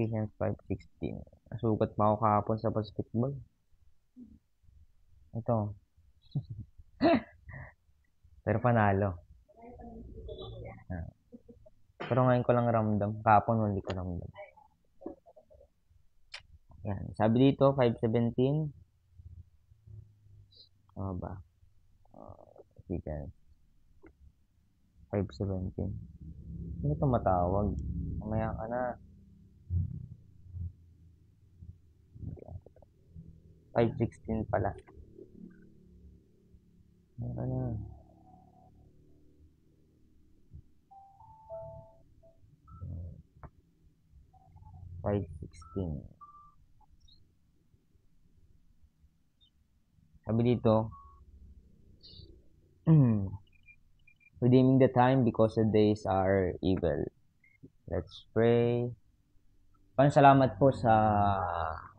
Ephesians 5.16. Nasugat pa ako kahapon sa basketball. Ito. Pero panalo. Ah. Pero ngayon ko lang ramdam. Kahapon hindi ko ramdam. Yan. Sabi dito, 5.17. Ano ba? Uh, 5.17. Hindi ito matawag. Mamaya ka na. 5.16 pala. Meron yun. Five sixteen. Sabi dito, redeeming the time because the days are evil. Let's pray. Maraming salamat po sa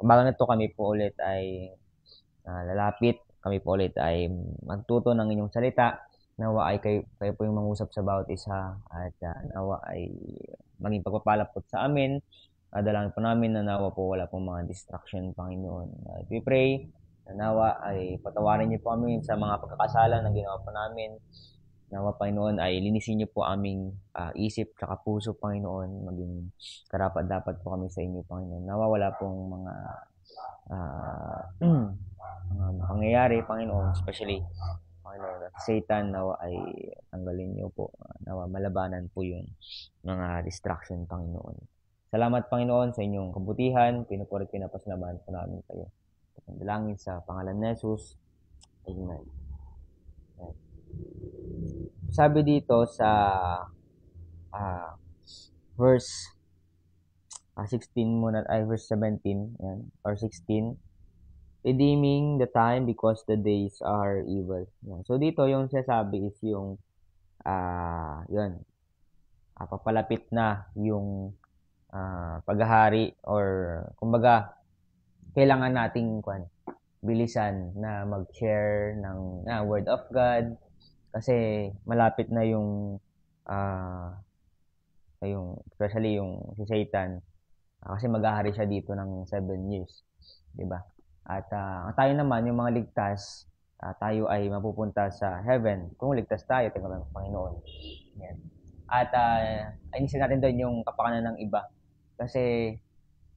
umaga na kami po ulit ay uh, lalapit. Kami po ulit ay magtuto ng inyong salita. Nawa ay kayo, kayo po yung mangusap sa bawat isa at uh, nawa ay maging pagpapalapot sa amin. Uh, dalangin po namin na nawa po wala pong mga distraction, Panginoon. Uh, we pray na nawa ay patawarin niyo po kami sa mga pagkakasala na ginawa po namin Nawa Panginoon ay linisin niyo po aming uh, isip at puso Panginoon maging karapat dapat po kami sa inyo Panginoon. Nawawala pong mga uh, mga pangyayari Panginoon especially Panginoon at Satan nawa ay tanggalin niyo po nawa malabanan po yung mga distraction Panginoon. Salamat Panginoon sa inyong kabutihan. Pinupuri pinapasalamat po namin kayo. Dalangin sa pangalan ni Jesus. Amen sabi dito sa uh, verse uh, ah, 16 muna, ay verse 17, yan, or 16, redeeming the time because the days are evil. Yan. So, dito yung sinasabi is yung, uh, yun, uh, papalapit na yung uh, paghahari or, kumbaga, kailangan nating kwan, bilisan na mag-share ng na, word of God, kasi malapit na yung uh, yung especially yung si Satan uh, kasi maghahari siya dito ng 7 years, 'di ba? At uh, tayo naman yung mga ligtas, uh, tayo ay mapupunta sa heaven kung ligtas tayo tingnan ng Panginoon. Yan. At uh, ayusin natin doon yung kapakanan ng iba. Kasi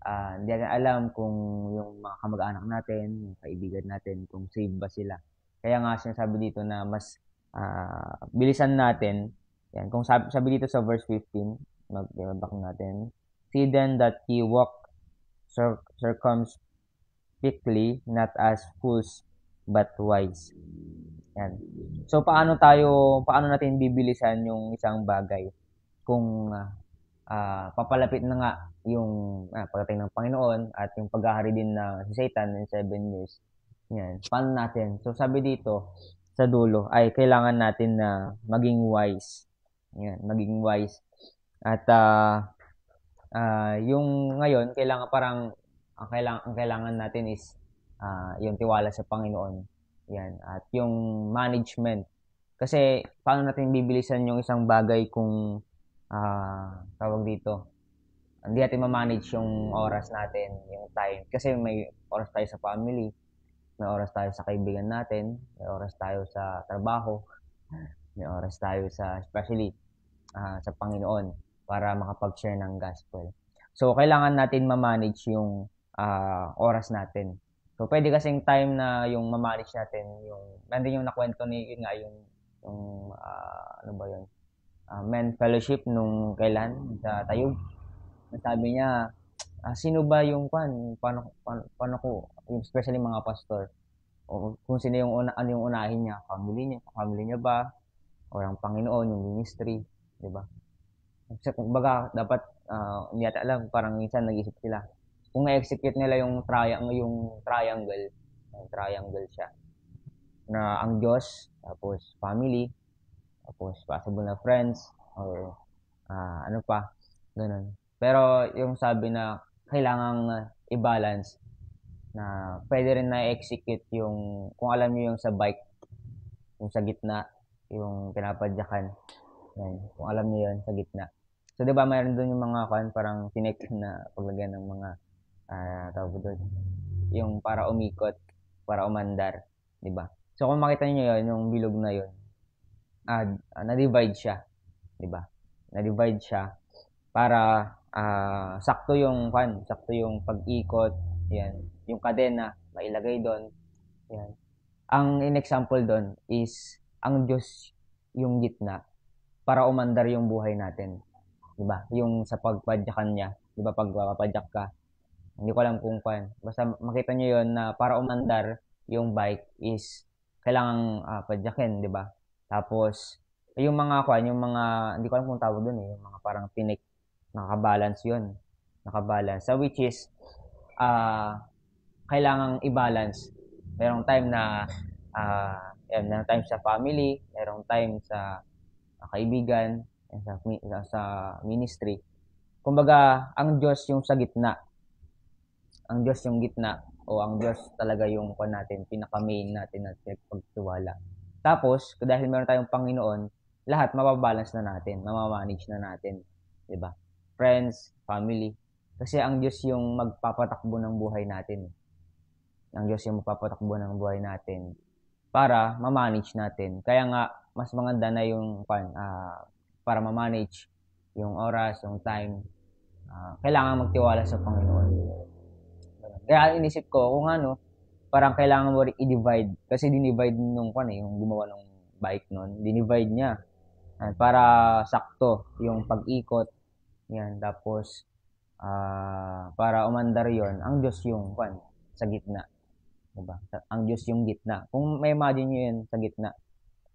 uh, hindi natin alam kung yung mga kamag-anak natin, yung kaibigan natin, kung save ba sila. Kaya nga sinasabi dito na mas uh, bilisan natin. Yan, kung sabi, sabi dito sa verse 15, mag back natin. See then that he walk cir- circumspectly, not as fools, but wise. Yan. So, paano tayo, paano natin bibilisan yung isang bagay kung uh, uh, papalapit na nga yung uh, pagdating ng Panginoon at yung paghahari din na si Satan in seven years. Yan. Paano natin? So, sabi dito, sa dulo ay kailangan natin na maging wise. Yan, maging wise. At uh, uh, yung ngayon, kailangan parang ang kailangan, ang kailangan natin is uh, yung tiwala sa Panginoon. Yan. At yung management. Kasi paano natin bibilisan yung isang bagay kung uh, tawag dito, hindi natin ma-manage yung oras natin, yung time. Kasi may oras tayo sa family, may oras tayo sa kaibigan natin, may oras tayo sa trabaho, may oras tayo sa, especially, uh, sa Panginoon para makapag-share ng gospel. So, kailangan natin ma-manage yung uh, oras natin. So, pwede kasing time na yung ma-manage natin, yung, nandun yung nakwento ni, yun nga, yung, yung, uh, ano ba yun, uh, men fellowship nung kailan sa Tayog. Sabi niya, ah, sino ba yung pan, paano, paano, paano ko, especially mga pastor, o kung sino yung una, ano yung unahin niya, family niya, family niya ba, o yung Panginoon, yung ministry, di ba? Kasi kung baga, dapat, uh, hindi ata alam, parang minsan nag-isip sila. Kung na-execute nila yung, triangle, yung triangle, yung triangle siya, na ang Diyos, tapos family, tapos possible na friends, or uh, ano pa, ganun. Pero yung sabi na kailangan ah, i-balance na pwede rin na-execute yung, kung alam niyo yung sa bike, yung sa gitna, yung pinapadyakan. Yan, kung alam niyo yun, sa gitna. So, di ba, mayroon doon yung mga kan, parang tinik na paglagyan ng mga, uh, ah, doon, yung para umikot, para umandar, di ba? So, kung makita niyo yun, yung bilog na yun, ah, uh, na-divide siya, di ba? Na-divide siya para uh, sakto yung fan, sakto yung pag-ikot, yan. Yung kadena, mailagay doon. Yan. Ang in-example doon is ang Diyos yung gitna para umandar yung buhay natin. 'Di ba? Yung sa pagpadyakan niya, 'di ba pag papadyak ka. Hindi ko alam kung kwan. Basta makita niyo yon na para umandar yung bike is kailangan uh, ah, padyakin, 'di ba? Tapos yung mga kwan, yung mga hindi ko alam kung tawag doon eh, yung mga parang pinik Nakabalance yun. Nakabalance. So which is, uh, kailangang i-balance. Merong time na uh, yan, merong time sa family, merong time sa uh, kaibigan, sa, sa ministry. Kumbaga, ang Diyos yung sa gitna. Ang Diyos yung gitna o ang Diyos talaga yung ko natin, pinaka-main natin at pagtiwala. Tapos, dahil meron tayong Panginoon, lahat mababalance na natin, mamamanage na natin. 'di ba friends, family. Kasi ang Diyos yung magpapatakbo ng buhay natin. Ang Diyos yung magpapatakbo ng buhay natin para ma-manage natin. Kaya nga, mas maganda na yung uh, para ma-manage yung oras, yung time. Uh, kailangan magtiwala sa Panginoon. Kaya inisip ko, kung ano, parang kailangan mo rin i-divide. Kasi dinivide nung kwan eh, yung gumawa ng bike nun, dinivide niya. Uh, para sakto yung pag-ikot yan, tapos uh, para umandar yon ang Diyos yung kwan, sa gitna. 'Di ba? Ang Diyos yung gitna. Kung may imagine niyo 'yan sa gitna.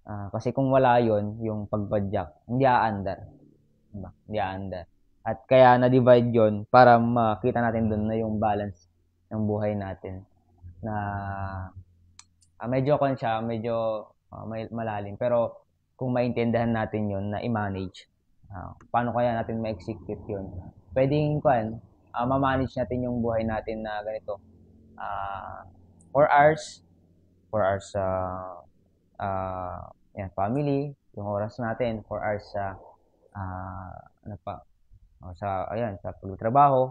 Uh, kasi kung wala yon yung pagpadyak, hindi aandar. ba? Diba? Hindi aandar. At kaya na-divide yon para makita natin doon na yung balance ng buhay natin. Na uh, medyo kon siya, medyo uh, malalim. Pero kung maintindihan natin yon na i-manage, Uh, paano kaya natin ma-execute yun? Pwedeng kuan, uh, ah, ma-manage natin yung buhay natin na ganito. Uh, ah, four hours, four hours sa uh, uh, yan, family, yung oras natin, four hours sa uh, ano pa, o oh, sa, ayan, sa pagtrabaho,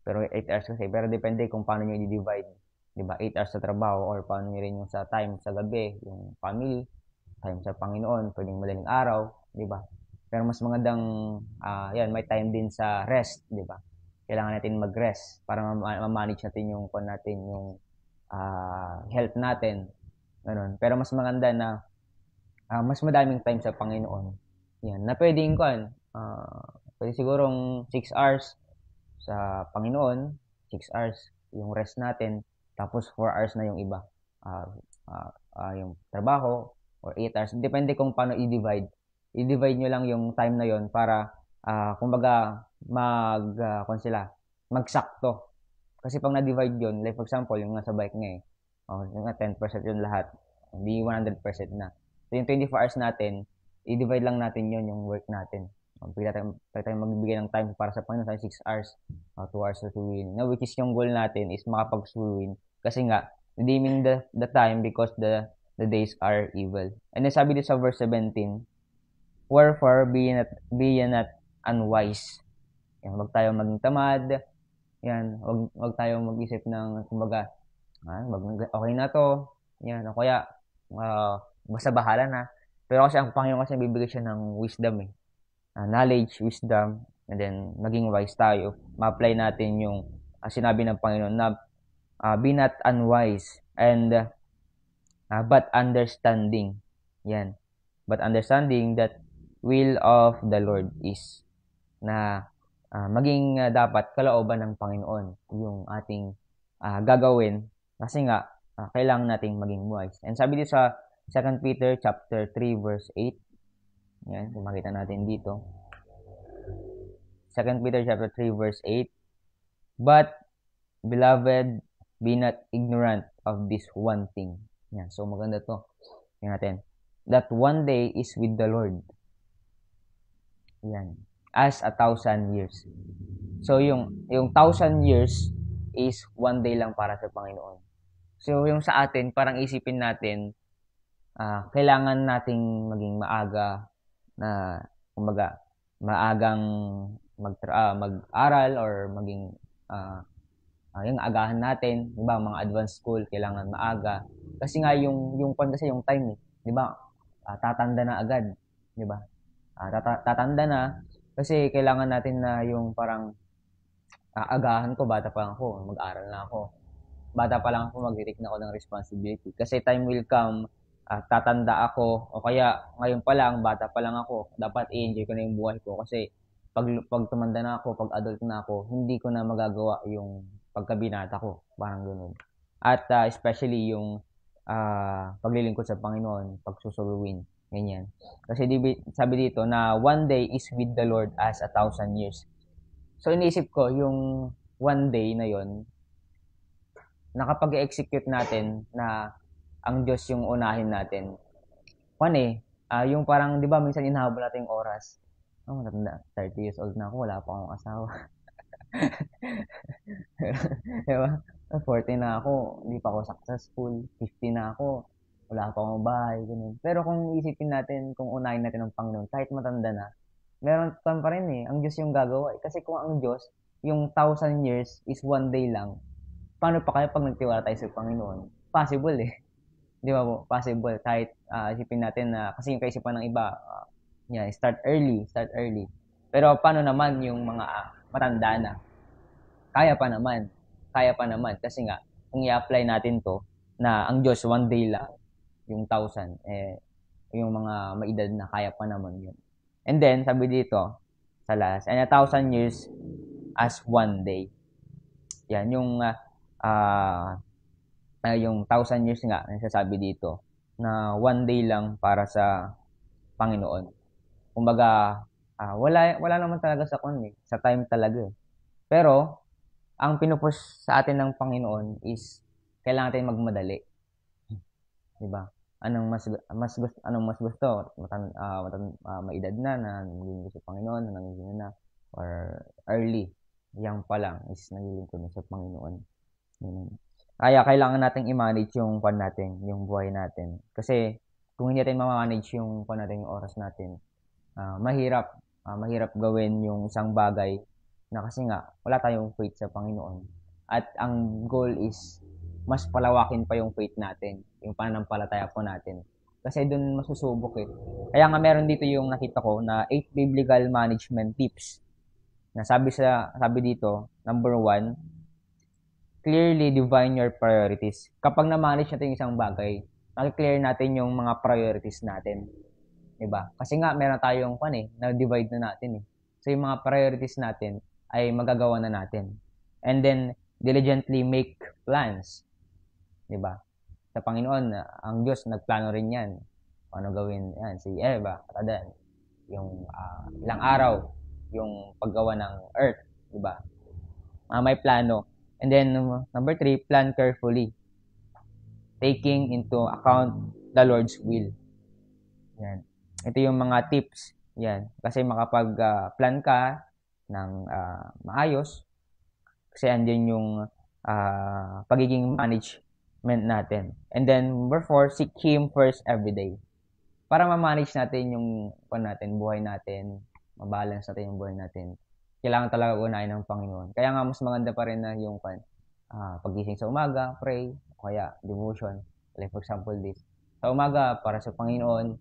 pero 8 hours kasi, pero depende kung paano nyo i-divide. Di ba? 8 hours sa trabaho or paano nyo rin yung sa time sa gabi, yung family, time sa Panginoon, pwedeng madaling araw, di ba? Pero mas magandang, uh, yan, may time din sa rest, di ba? Kailangan natin mag-rest para ma-manage natin yung, kung natin yung uh, health natin. Ganun. Pero mas maganda na uh, mas madaming time sa Panginoon. Yan, na pwedeng kon ano, uh, pwede sigurong 6 hours sa Panginoon, 6 hours yung rest natin, tapos 4 hours na yung iba. Uh, uh, uh, yung trabaho or 8 hours. Depende kung paano i-divide i-divide nyo lang yung time na yon para, uh, kumbaga, mag, uh, kung sila, magsakto. Kasi pag na-divide yon like for example, yung nasa bike nga eh, oh, yung 10% yung lahat, hindi 100% na. So yung 24 hours natin, i-divide lang natin yon yung work natin. Um, pwede tayong, pwede tayong magbigay ng time para sa Panginoon, 6 hours, uh, 2 hours to win. Na, which is yung goal natin is makapag-win. Kasi nga, redeeming the, the time because the the days are evil. And then sabi dito sa verse 17, Wherefore, be ye not, be ye not unwise. Yan, huwag tayo maging tamad. Yan, huwag, huwag tayo mag-isip ng, kumbaga, ah, okay na to. Yan, o kaya, uh, basta bahala na. Pero kasi ang Panginoon kasi bibigay siya ng wisdom eh. Uh, knowledge, wisdom, and then maging wise tayo. Ma-apply natin yung uh, sinabi ng Panginoon na uh, be not unwise and uh, but understanding. Yan. But understanding that will of the Lord is na uh, maging uh, dapat kalooban ng Panginoon yung ating uh, gagawin kasi nga uh, kailangan nating maging wise. And sabi dito sa 2 Peter chapter 3 verse 8. Yan, kung makita natin dito. 2 Peter chapter 3 verse 8. But beloved, be not ignorant of this one thing. Yan, so maganda to. Tingnan natin. That one day is with the Lord. Yan. As a thousand years. So, yung, yung thousand years is one day lang para sa Panginoon. So, yung sa atin, parang isipin natin, uh, kailangan nating maging maaga na, kumaga, maagang mag, uh, mag-aral or maging uh, uh, yung agahan natin, 'di ba? Mga advanced school kailangan maaga kasi nga yung yung pan kasi yung time, eh, 'di ba? Uh, tatanda na agad, 'di ba? uh, tatanda na. Kasi kailangan natin na yung parang uh, agahan ko, bata pa lang ako, mag-aral na ako. Bata pa lang ako, mag-take na ako ng responsibility. Kasi time will come, uh, tatanda ako, o kaya ngayon pa lang, bata pa lang ako, dapat i-enjoy ko na yung buhay ko. Kasi pag, pag tumanda na ako, pag adult na ako, hindi ko na magagawa yung pagkabinata ko. Parang ganun. At uh, especially yung uh, paglilingkod sa Panginoon, pagsusuruin. Ganyan. Kasi di, sabi dito na one day is with the Lord as a thousand years. So iniisip ko yung one day na yon nakapag-execute natin na ang Diyos yung unahin natin. Kwan eh, uh, yung parang, di ba, minsan inahabol natin yung oras. Oh, matanda. 30 years old na ako, wala pa akong asawa. di ba? 40 na ako, hindi pa ako successful. 50 na ako, wala pa akong bahay, ganun. Pero kung isipin natin, kung unahin natin ang Panginoon, kahit matanda na, meron pa rin eh. Ang Diyos yung gagawa. Eh. Kasi kung ang Diyos, yung thousand years is one day lang, paano pa kaya pag nagtiwala tayo sa Panginoon? Possible eh. Di ba po? Possible. Kahit uh, isipin natin na, kasi yung kaisipan ng iba, uh, yan, start early, start early. Pero paano naman yung mga uh, matanda na? Kaya pa naman. Kaya pa naman. Kasi nga, kung i-apply natin to, na ang Diyos one day lang, yung 1,000, eh, yung mga maedad na kaya pa naman yun. And then, sabi dito, sa last, and a thousand years as one day. Yan, yung, uh, uh, yung thousand years nga, nasasabi dito, na one day lang para sa Panginoon. Kumbaga, uh, wala, wala naman talaga sa kon, eh. sa time talaga. Eh. Pero, ang pinupush sa atin ng Panginoon is kailangan natin magmadali 'di ba? Anong mas mas gusto anong mas gusto? Matan uh, matan uh, ah, maedad na na naglilingkod sa Panginoon, na nanginginig na or early yang pa lang is naglilingkod na sa Panginoon. Ganun. Kaya kailangan nating i-manage yung pan natin, yung buhay natin. Kasi kung hindi natin ma-manage yung pan natin, yung oras natin, uh, mahirap uh, mahirap gawin yung isang bagay na kasi nga wala tayong faith sa Panginoon. At ang goal is mas palawakin pa yung faith natin, yung pananampalataya po natin. Kasi doon masusubok eh. Kaya nga meron dito yung nakita ko na 8 biblical management tips. Na sabi sa sabi dito, number one, clearly define your priorities. Kapag na-manage natin yung isang bagay, mag-clear natin yung mga priorities natin. 'Di ba? Kasi nga meron tayong pan eh, na-divide na natin eh. So yung mga priorities natin ay magagawa na natin. And then diligently make plans. 'di ba? Sa Panginoon, ang Diyos nagplano rin 'yan. Paano gawin 'yan si Eva at Adan? Yung uh, ilang araw yung paggawa ng earth, 'di ba? Uh, may plano. And then number three, plan carefully. Taking into account the Lord's will. Yan. Ito yung mga tips. Yan. Kasi makapag-plan ah, uh, ka ng uh, maayos. Kasi andyan yung uh, pagiging manage natin. And then, number therefore, seek Him first every day. Para ma-manage natin yung pan natin, buhay natin, mabalance natin yung buhay natin. Kailangan talaga unahin ng Panginoon. Kaya nga, mas maganda pa rin na yung pan, uh, ah, pagising sa umaga, pray, o kaya devotion. Like for example, this. Sa umaga, para sa Panginoon,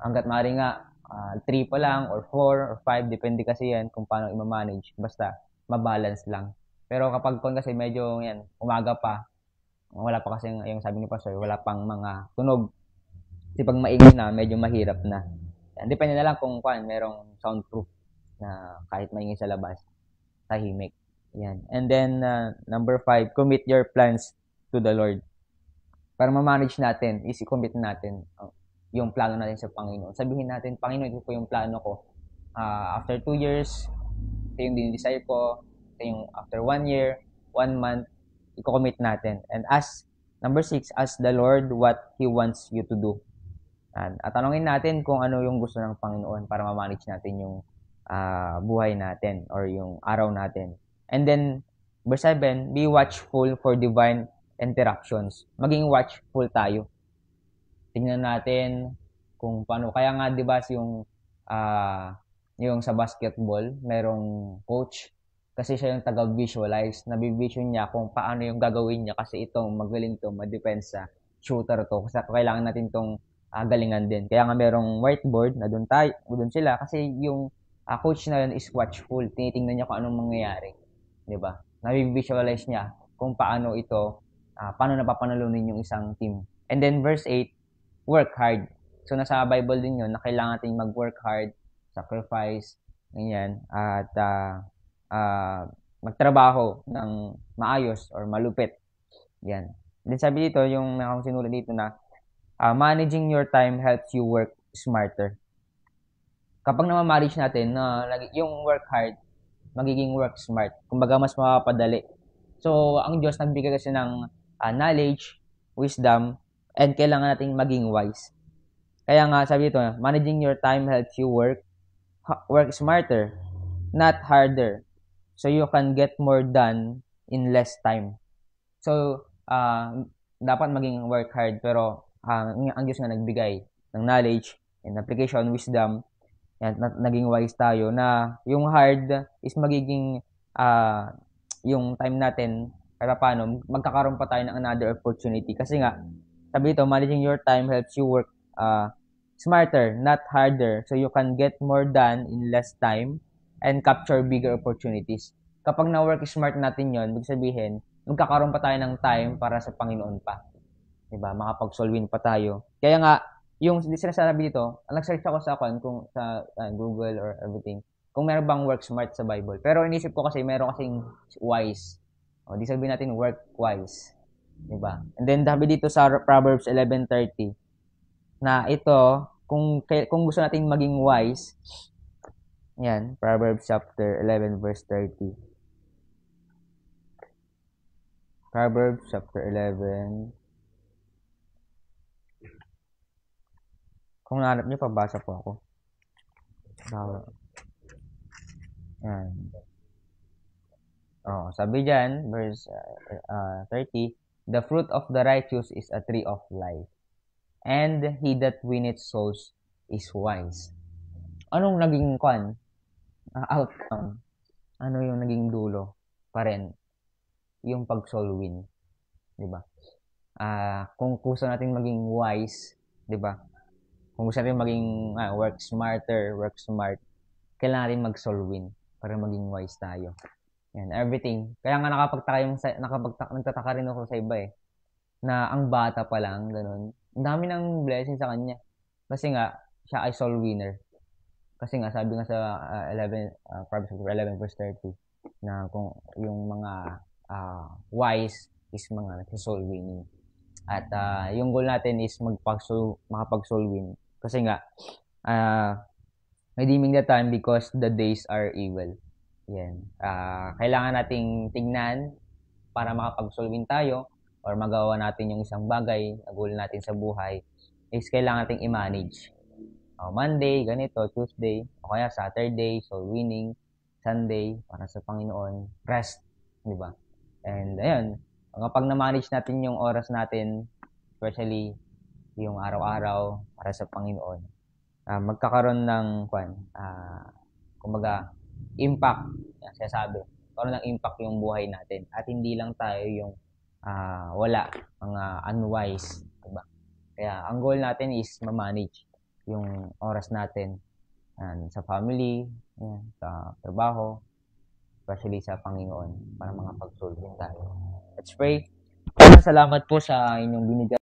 hanggat maaari nga, 3 uh, ah, pa lang, or 4, or 5, depende kasi yan kung paano i-manage. Basta, mabalance lang. Pero kapag kon kasi medyo yan, umaga pa, wala pa kasi yung sabi ni Pastor, wala pang mga tunog. Kasi pag maingay na, medyo mahirap na. Yan, depende na lang kung kuan, merong soundproof na kahit maingay sa labas, tahimik. Yan. And then, uh, number five, commit your plans to the Lord. Para ma-manage natin, is commit natin uh, yung plano natin sa Panginoon. Sabihin natin, Panginoon, ito po yung plano ko. Uh, after two years, ito yung dinidesire ko. Ito yung after one year, one month, i-commit natin. And as number six, ask the Lord what He wants you to do. And, at tanongin natin kung ano yung gusto ng Panginoon para ma-manage natin yung uh, buhay natin or yung araw natin. And then, verse 7, be watchful for divine interruptions. Maging watchful tayo. Tingnan natin kung paano. Kaya nga, di ba, yung, uh, yung sa basketball, merong coach kasi siya yung taga-visualize, nabivision niya kung paano yung gagawin niya kasi itong magaling to, madepensa, shooter to. Kasi kailangan natin tong uh, galingan din. Kaya nga merong whiteboard na doon tayo, doon sila kasi yung uh, coach na yun is watchful. Tinitingnan niya kung anong mangyayari. 'Di ba? nabi niya kung paano ito, uh, paano napapanalunin yung isang team. And then verse 8, work hard. So nasa Bible din yun na kailangan natin mag-work hard, sacrifice, ganyan. At uh, uh, magtrabaho ng maayos or malupit. Yan. Then sabi dito, yung akong sinulat dito na, uh, managing your time helps you work smarter. Kapag naman manage natin na uh, yung work hard, magiging work smart. Kumbaga, mas mapapadali. So, ang Diyos nagbigay kasi ng uh, knowledge, wisdom, and kailangan nating maging wise. Kaya nga, sabi dito, managing your time helps you work work smarter, not harder. So you can get more done in less time. So, uh, dapat maging work hard pero uh, ang Diyos nga nagbigay ng knowledge and application, wisdom, yan, na, naging wise tayo na yung hard is magiging uh, yung time natin para paano magkakaroon pa tayo ng another opportunity kasi nga sabi ito managing your time helps you work uh, smarter not harder so you can get more done in less time and capture bigger opportunities. Kapag na-work smart natin yon, ibig sabihin, magkakaroon pa tayo ng time para sa Panginoon pa. Diba? Makapag-solve pa tayo. Kaya nga, yung sinasabi dito, nag-search ako sa akin kung sa uh, Google or everything, kung meron bang work smart sa Bible. Pero inisip ko kasi meron kasing wise. O, di sabihin natin work wise. Diba? And then, sabi dito sa Proverbs 11.30, na ito, kung, kung gusto natin maging wise, yan, Proverbs chapter 11 verse 30. Proverbs chapter 11. Kung nahanap niyo, pabasa po ako. Sawa. Yan. Oh, sabi diyan, verse uh, uh, 30, The fruit of the righteous is a tree of life, and he that winneth souls is wise. Anong naging kwan? uh, ah, outcome, ano yung naging dulo pa rin, yung pag-solwin. Di ba? Uh, kung gusto natin maging wise, di ba? Kung gusto natin maging uh, work smarter, work smart, kailangan natin mag solve win para maging wise tayo. Yan, everything. Kaya nga nakapagtaka yung, nakapagtaka, nagtataka rin ako sa iba eh. Na ang bata pa lang, ganun. Ang dami ng blessing sa kanya. Kasi nga, siya ay soul winner kasi nga sabi nga sa uh, 11 uh, Proverbs 11 verse 30 na kung yung mga uh, wise is mga nagso-soul winning. At uh, yung goal natin is magpag-soul win kasi nga uh, redeeming the time because the days are evil. Yan. Uh, kailangan nating tingnan para makapag-soul win tayo or magawa natin yung isang bagay, goal natin sa buhay is kailangan nating i-manage uh, Monday, ganito, Tuesday, o kaya Saturday, so winning, Sunday, para sa Panginoon, rest, di ba? And ayun, kapag na-manage natin yung oras natin, especially yung araw-araw para sa Panginoon, uh, magkakaroon ng, kwan, uh, kumbaga, impact, yan, sinasabi, magkakaroon ng impact yung buhay natin. At hindi lang tayo yung uh, wala, mga unwise, diba? Kaya ang goal natin is ma-manage yung oras natin and sa family, yan, sa trabaho, especially sa Panginoon para mga solve din tayo. Let's pray. Salamat po sa inyong binigay